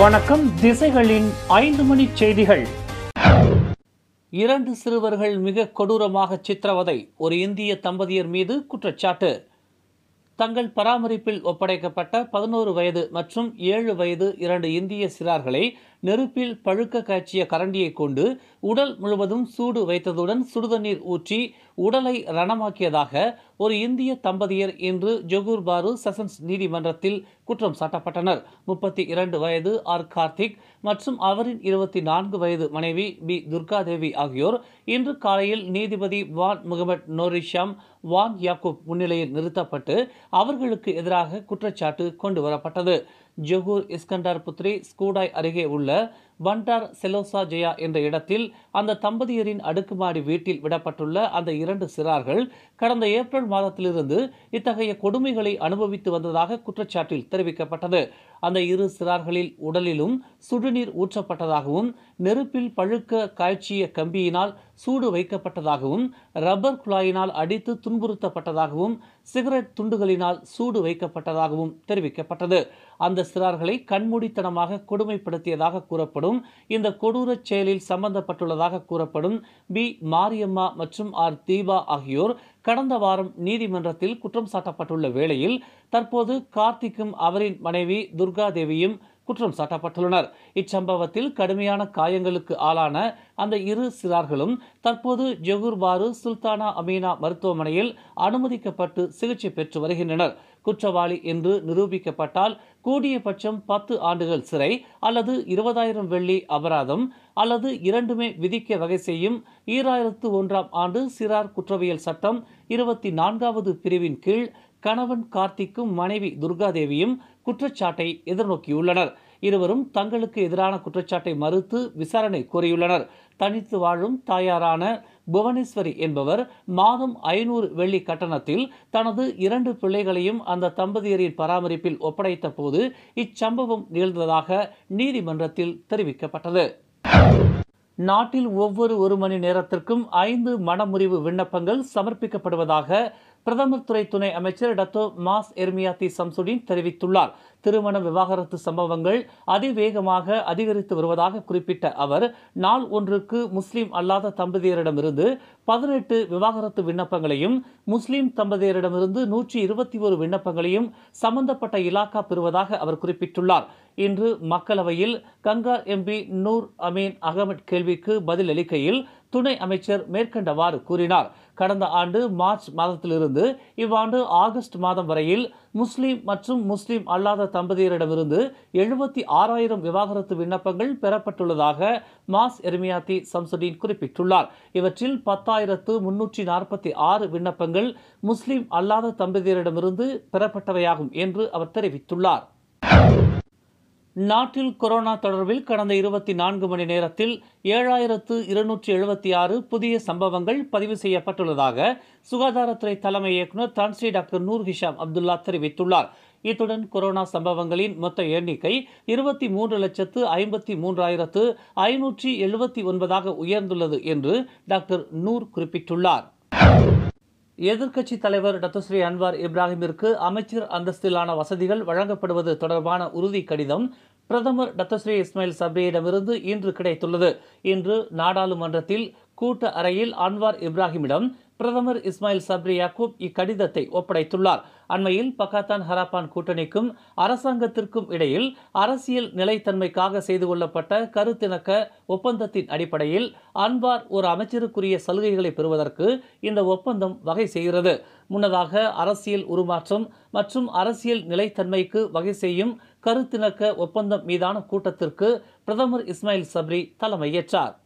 வணக்கம் திசைகளின் ஐந்து மணி செய்திகள் இரண்டு சிறுவர்கள் மிக கொடூரமாக சித்திரவதை ஒரு இந்திய தம்பதியர் மீது குற்றச்சாட்டு தங்கள் பராமரிப்பில் ஒப்படைக்கப்பட்ட பதினோரு வயது மற்றும் ஏழு வயது இரண்டு இந்திய சிறார்களை நெருப்பில் பழுக்க காய்ச்சிய கரண்டியை கொண்டு உடல் முழுவதும் சூடு வைத்ததுடன் சுடுதண்ணீர் ஊற்றி உடலை ரணமாக்கியதாக ஒரு இந்திய தம்பதியர் இன்று ஜொகூர் பாரு செஷன்ஸ் நீதிமன்றத்தில் குற்றம் சாட்டப்பட்டனர் முப்பத்தி இரண்டு வயது ஆர் கார்த்திக் மற்றும் அவரின் இருபத்தி நான்கு வயது மனைவி பி துர்காதேவி ஆகியோர் இன்று காலையில் நீதிபதி வான் முகமட் நோரிஷாம் வான் யாக்கூப் முன்னிலையில் நிறுத்தப்பட்டு அவர்களுக்கு எதிராக குற்றச்சாட்டு கொண்டு வரப்பட்டது ஜெகூர் இஸ்கண்டார் புத்ரி ஸ்கூடாய் அருகே உள்ள வண்டார் செலோசா ஜெயா என்ற இடத்தில் அந்த தம்பதியரின் அடுக்குமாடி வீட்டில் விடப்பட்டுள்ள அந்த இரண்டு சிறார்கள் கடந்த ஏப்ரல் மாதத்திலிருந்து இத்தகைய கொடுமைகளை அனுபவித்து வந்ததாக குற்றச்சாட்டில் தெரிவிக்கப்பட்டது அந்த இரு சிறார்களில் உடலிலும் சுடுநீர் ஊற்றப்பட்டதாகவும் நெருப்பில் பழுக்க காய்ச்சிய கம்பியினால் சூடு வைக்கப்பட்டதாகவும் ரப்பர் குழாயினால் அடித்து துன்புறுத்தப்பட்டதாகவும் சிகரெட் துண்டுகளினால் சூடு வைக்கப்பட்டதாகவும் தெரிவிக்கப்பட்டது அந்த சிறார்களை கண்மூடித்தனமாக கொடுமைப்படுத்தியதாக கூறப்படும் ஆகியோரும் இந்த கொடூரச் செயலில் சம்பந்தப்பட்டுள்ளதாக கூறப்படும் பி மாரியம்மா மற்றும் ஆர் தீபா ஆகியோர் கடந்த வாரம் நீதிமன்றத்தில் குற்றம் சாட்டப்பட்டுள்ள வேளையில் தற்போது கார்த்திக்கும் அவரின் மனைவி துர்காதேவியும் குற்றம் சாட்டப்பட்டுள்ளனர் இச்சம்பவத்தில் கடுமையான காயங்களுக்கு ஆளான அந்த இரு சிறார்களும் தற்போது ஜெகுர்பாரு சுல்தானா அமீனா மருத்துவமனையில் அனுமதிக்கப்பட்டு சிகிச்சை பெற்று வருகின்றனர் குற்றவாளி என்று நிரூபிக்கப்பட்டால் கூடிய பட்சம் பத்து ஆண்டுகள் சிறை அல்லது இருபதாயிரம் வெள்ளி அபராதம் அல்லது இரண்டுமே விதிக்க வகை செய்யும் ஈராயிரத்து ஒன்றாம் ஆண்டு சிறார் குற்றவியல் சட்டம் இருபத்தி நான்காவது பிரிவின் கீழ் கணவன் கார்த்திக்கும் மனைவி துர்காதேவியும் குற்றச்சாட்டை எதிர்நோக்கியுள்ளனர் இருவரும் தங்களுக்கு எதிரான குற்றச்சாட்டை மறுத்து விசாரணை கோரியுள்ளனர் தனித்து வாழும் தாயாரான புவனேஸ்வரி என்பவர் மாதம் ஐநூறு வெள்ளி கட்டணத்தில் தனது இரண்டு பிள்ளைகளையும் அந்த தம்பதியரின் பராமரிப்பில் ஒப்படைத்த போது இச்சம்பவம் நிகழ்ந்ததாக நீதிமன்றத்தில் தெரிவிக்கப்பட்டது நாட்டில் ஒவ்வொரு ஒரு மணி நேரத்திற்கும் ஐந்து மனமுறிவு விண்ணப்பங்கள் சமர்ப்பிக்கப்படுவதாக பிரதமர் துறை துணை அமைச்சர் டத்தோ மாஸ் எர்மியாத்தி சம்சுடின் தெரிவித்துள்ளார் திருமண விவாகரத்து சம்பவங்கள் அதிவேகமாக அதிகரித்து வருவதாக குறிப்பிட்ட அவர் நாள் ஒன்றுக்கு முஸ்லீம் அல்லாத தம்பதியரிடமிருந்து பதினெட்டு விவாகரத்து விண்ணப்பங்களையும் முஸ்லீம் தம்பதியரிடமிருந்து நூற்றி இருபத்தி ஒரு விண்ணப்பங்களையும் சம்பந்தப்பட்ட இலாக்கா பெறுவதாக அவர் குறிப்பிட்டுள்ளார் இன்று மக்களவையில் Kangar MP Noor Amin Ahmad கேள்விக்கு பதிலளிக்கையில் துணை அமைச்சர் மேற்கண்டவாறு கூறினார் கடந்த ஆண்டு மார்ச் மாதத்திலிருந்து இவ்வாண்டு ஆகஸ்ட் மாதம் வரையில் முஸ்லீம் மற்றும் முஸ்லீம் அல்லாத தம்பதியரிடமிருந்து எழுபத்தி ஆறாயிரம் விவாகரத்து விண்ணப்பங்கள் பெறப்பட்டுள்ளதாக மாஸ் எருமியாத்தி சம்சுடீன் குறிப்பிட்டுள்ளார் இவற்றில் பத்தாயிரத்து முன்னூற்றி நாற்பத்தி ஆறு விண்ணப்பங்கள் முஸ்லீம் அல்லாத தம்பதியரிடமிருந்து பெறப்பட்டவையாகும் என்று அவர் தெரிவித்துள்ளார் நாட்டில் கொரோனா தொடர்பில் கடந்த இருபத்தி நான்கு மணி நேரத்தில் ஏழாயிரத்து இருநூற்றி எழுபத்தி ஆறு புதிய சம்பவங்கள் பதிவு செய்யப்பட்டுள்ளதாக சுகாதாரத்துறை தலைமை இயக்குநர் Tan Sri doctor Noor Hisham Abdullah தெரிவித்துள்ளார் இத்துடன் கொரோனா சம்பவங்களின் மொத்த எண்ணிக்கை இருபத்தி மூன்று லட்சத்து ஐம்பத்தி மூன்றாயிரத்து ஐநூற்றி எழுபத்தி ஒன்பதாக உயர்ந்துள்ளது என்று டாக்டர் நூர் குறிப்பிட்டுள்ளார் எதிர்க்கட்சி தலைவர் டத்துஸ்ரீ அன்வார் இப்ராஹிமிற்கு அமைச்சர் அந்தஸ்திலான வசதிகள் வழங்கப்படுவது தொடர்பான உறுதி கடிதம் பிரதமர் டத்துஸ்ரீ இஸ்மாயில் சப்ரியிடமிருந்து இன்று கிடைத்துள்ளது இன்று நாடாளுமன்றத்தில் கூட்ட அறையில் அன்வார் இப்ராஹிமிடம் பிரதமர் இஸ்மாயில் சப்ரி யாக்கூப் இக்கடிதத்தை ஒப்படைத்துள்ளார் அண்மையில் பகாத்தான் ஹராப்பான் கூட்டணிக்கும் அரசாங்கத்திற்கும் இடையில் அரசியல் நிலைத்தன்மைக்காக செய்து கொள்ளப்பட்ட கருத்திணக்க ஒப்பந்தத்தின் அடிப்படையில் அன்பார் ஒரு அமைச்சருக்குரிய சலுகைகளை பெறுவதற்கு இந்த ஒப்பந்தம் வகை செய்கிறது முன்னதாக அரசியல் உருமாற்றம் மற்றும் அரசியல் நிலைத்தன்மைக்கு வகை செய்யும் கருத்திணக்க ஒப்பந்தம் மீதான கூட்டத்திற்கு பிரதமர் இஸ்மாயில் சப்ரி தலைமையேற்றார்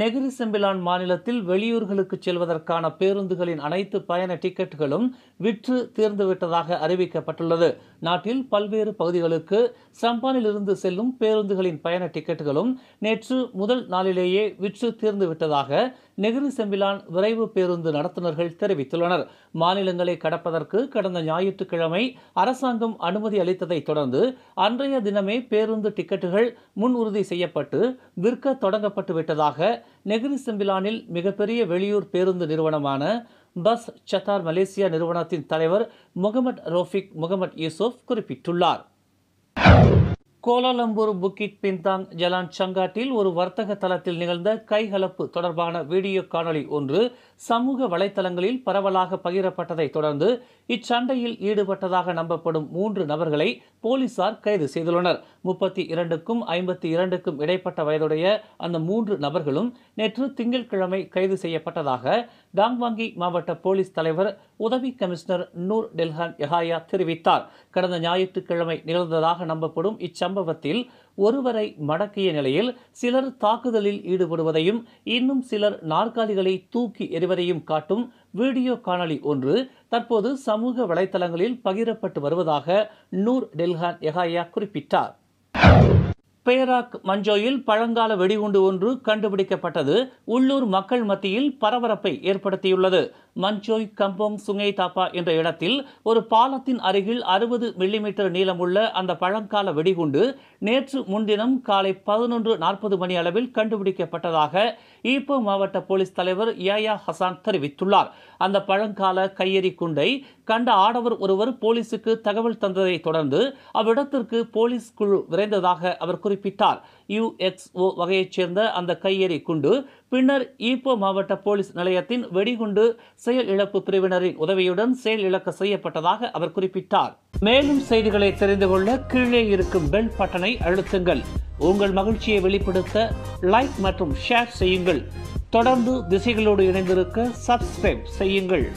நெகிரி செம்பிலான் மாநிலத்தில் வெளியூர்களுக்கு செல்வதற்கான பேருந்துகளின் அனைத்து பயண டிக்கெட்டுகளும் விற்று தீர்ந்துவிட்டதாக அறிவிக்கப்பட்டுள்ளது நாட்டில் பல்வேறு பகுதிகளுக்கு சம்பானிலிருந்து செல்லும் பேருந்துகளின் பயண டிக்கெட்டுகளும் நேற்று முதல் நாளிலேயே விற்று தீர்ந்துவிட்டதாக நெகிரி செம்பிலான் விரைவு பேருந்து நடத்துனர்கள் தெரிவித்துள்ளனர் மாநிலங்களை கடப்பதற்கு கடந்த ஞாயிற்றுக்கிழமை அரசாங்கம் அனுமதி அளித்ததை தொடர்ந்து அன்றைய தினமே பேருந்து டிக்கெட்டுகள் முன் உறுதி செய்யப்பட்டு விற்க தொடங்கப்பட்டு விட்டதாக நெகிரி செம்பிலானில் மிகப்பெரிய வெளியூர் பேருந்து நிறுவனமான பஸ் சத்தார் மலேசியா நிறுவனத்தின் தலைவர் முகமது ரோஃபிக் முகமது யூசுப் குறிப்பிட்டுள்ளார் கோலாலம்பூர் புக்கிட் பின்தாங் ஜலான் சங்காட்டில் ஒரு வர்த்தக தளத்தில் நிகழ்ந்த கைகலப்பு தொடர்பான வீடியோ காணொலி ஒன்று சமூக வலைதளங்களில் பரவலாக பகிரப்பட்டதை தொடர்ந்து இச்சண்டையில் ஈடுபட்டதாக நம்பப்படும் மூன்று நபர்களை போலீசார் கைது செய்துள்ளனர் முப்பத்தி இரண்டுக்கும் ஐம்பத்தி இரண்டுக்கும் இடைப்பட்ட வயதுடைய அந்த மூன்று நபர்களும் நேற்று திங்கட்கிழமை கைது செய்யப்பட்டதாக டாங்வாங்கி மாவட்ட போலீஸ் தலைவர் உதவி கமிஷனர் நூர் டெல்ஹான் யஹாயா தெரிவித்தார் கடந்த ஞாயிற்றுக்கிழமை நிகழ்ந்ததாக நம்பப்படும் இச்சம்பவத்தில் ஒருவரை மடக்கிய நிலையில் சிலர் தாக்குதலில் ஈடுபடுவதையும் இன்னும் சிலர் நாற்காலிகளை தூக்கி எறிவதையும் காட்டும் வீடியோ காணொலி ஒன்று தற்போது சமூக வலைதளங்களில் பகிரப்பட்டு வருவதாக நூர் டெல்ஹான் எஹாயா குறிப்பிட்டார் பேராக் மஞ்சோயில் பழங்கால வெடிகுண்டு ஒன்று கண்டுபிடிக்கப்பட்டது உள்ளூர் மக்கள் மத்தியில் பரபரப்பை ஏற்படுத்தியுள்ளது மஞ்சோய் கம்போங் சுங்கை தாப்பா என்ற இடத்தில் ஒரு பாலத்தின் அருகில் அறுபது மில்லிமீட்டர் நீளமுள்ள அந்த பழங்கால வெடிகுண்டு நேற்று முன்தினம் காலை பதினொன்று நாற்பது மணி அளவில் கண்டுபிடிக்கப்பட்டதாக ஈப்போ மாவட்ட போலீஸ் தலைவர் யாயா ஹசான் தெரிவித்துள்ளார் அந்த பழங்கால கையெறி குண்டை கண்ட ஆடவர் ஒருவர் போலீசுக்கு தகவல் தந்ததை தொடர்ந்து அவ்விடத்திற்கு போலீஸ் குழு விரைந்ததாக அவர் குறிப்பிட்டார் ஓ வகையைச் சேர்ந்த அந்த கையெறி குண்டு பின்னர் ஈப்போ மாவட்ட போலீஸ் நிலையத்தின் வெடிகுண்டு செயல் இழப்பு பிரிவினரின் உதவியுடன் செயல் இழக்க செய்யப்பட்டதாக அவர் குறிப்பிட்டார் மேலும் செய்திகளை தெரிந்து கொள்ள கீழே இருக்கும் பெல் பட்டனை அழுத்துங்கள் உங்கள் மகிழ்ச்சியை வெளிப்படுத்த லைக் மற்றும் ஷேர் செய்யுங்கள் தொடர்ந்து திசைகளோடு இணைந்திருக்க சப்ஸ்கிரைப் செய்யுங்கள்